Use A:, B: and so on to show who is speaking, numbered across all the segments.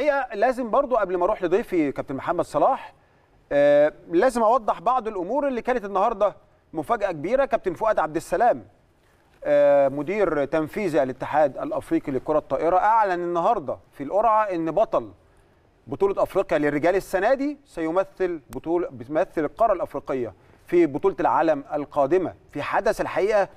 A: الحقيقه لازم برضو قبل ما اروح لضيفي كابتن محمد صلاح آه لازم اوضح بعض الامور اللي كانت النهارده مفاجاه كبيره كابتن فؤاد عبد السلام آه مدير تنفيذي الاتحاد الافريقي لكره الطائره اعلن النهارده في القرعه ان بطل بطوله افريقيا للرجال السنه دي سيمثل بطوله بتمثل القاره الافريقيه في بطوله العالم القادمه في حدث الحقيقه آه,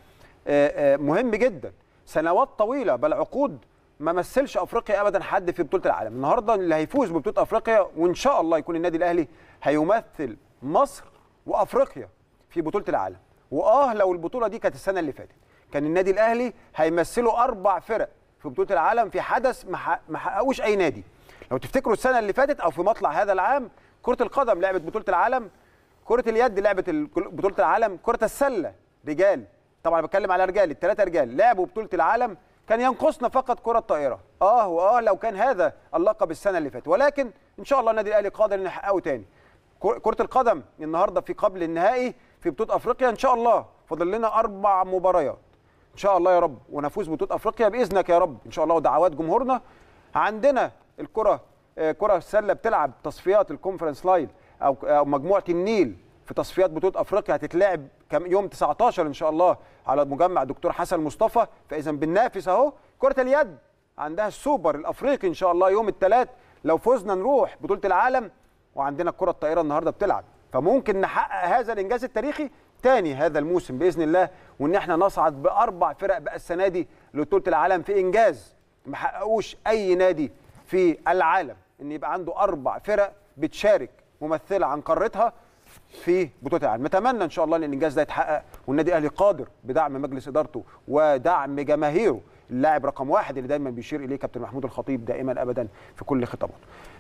A: آه، مهم جدا سنوات طويله بل عقود ما مثلش افريقيا ابدا حد في بطوله العالم النهارده اللي هيفوز ببطوله افريقيا وان شاء الله يكون النادي الاهلي هيمثل مصر وافريقيا في بطوله العالم واه لو البطوله دي كانت السنه اللي فاتت كان النادي الاهلي هيمثله اربع فرق في بطوله العالم في حدث ما حققوش اي نادي لو تفتكروا السنه اللي فاتت او في مطلع هذا العام كره القدم لعبت بطوله العالم كره اليد لعبت بطوله العالم كره السله رجال طبعا بتكلم على رجال الثلاثه رجال لعبوا بطوله العالم كان ينقصنا فقط كره طائره اه واه لو كان هذا اللقب السنه اللي فاتت ولكن ان شاء الله النادي الاهلي قادر ان يحققه تاني كره القدم النهارده في قبل النهائي في بطوله افريقيا ان شاء الله فاضل لنا اربع مباريات ان شاء الله يا رب ونفوز بطوله افريقيا باذنك يا رب ان شاء الله ودعوات جمهورنا عندنا الكره آه، كره السله بتلعب تصفيات الكونفرنس لايل او مجموعه النيل في تصفيات بطوله افريقيا هتتلعب كم يوم 19 ان شاء الله على مجمع دكتور حسن مصطفى فاذا بننافس اهو كره اليد عندها السوبر الافريقي ان شاء الله يوم الثلاث لو فزنا نروح بطوله العالم وعندنا الكره الطائره النهارده بتلعب فممكن نحقق هذا الانجاز التاريخي تاني هذا الموسم باذن الله وان احنا نصعد باربع فرق بقى السنه دي لبطوله العالم في انجاز ما حققوش اي نادي في العالم ان يبقى عنده اربع فرق بتشارك ممثله عن قارتها في بطوله العالم نتمنى ان شاء الله ان الانجاز ده يتحقق والنادي الاهلي قادر بدعم مجلس ادارته ودعم جماهيره اللاعب رقم واحد اللي دايما بيشير اليه كابتن محمود الخطيب دائما ابدا في كل خطاباته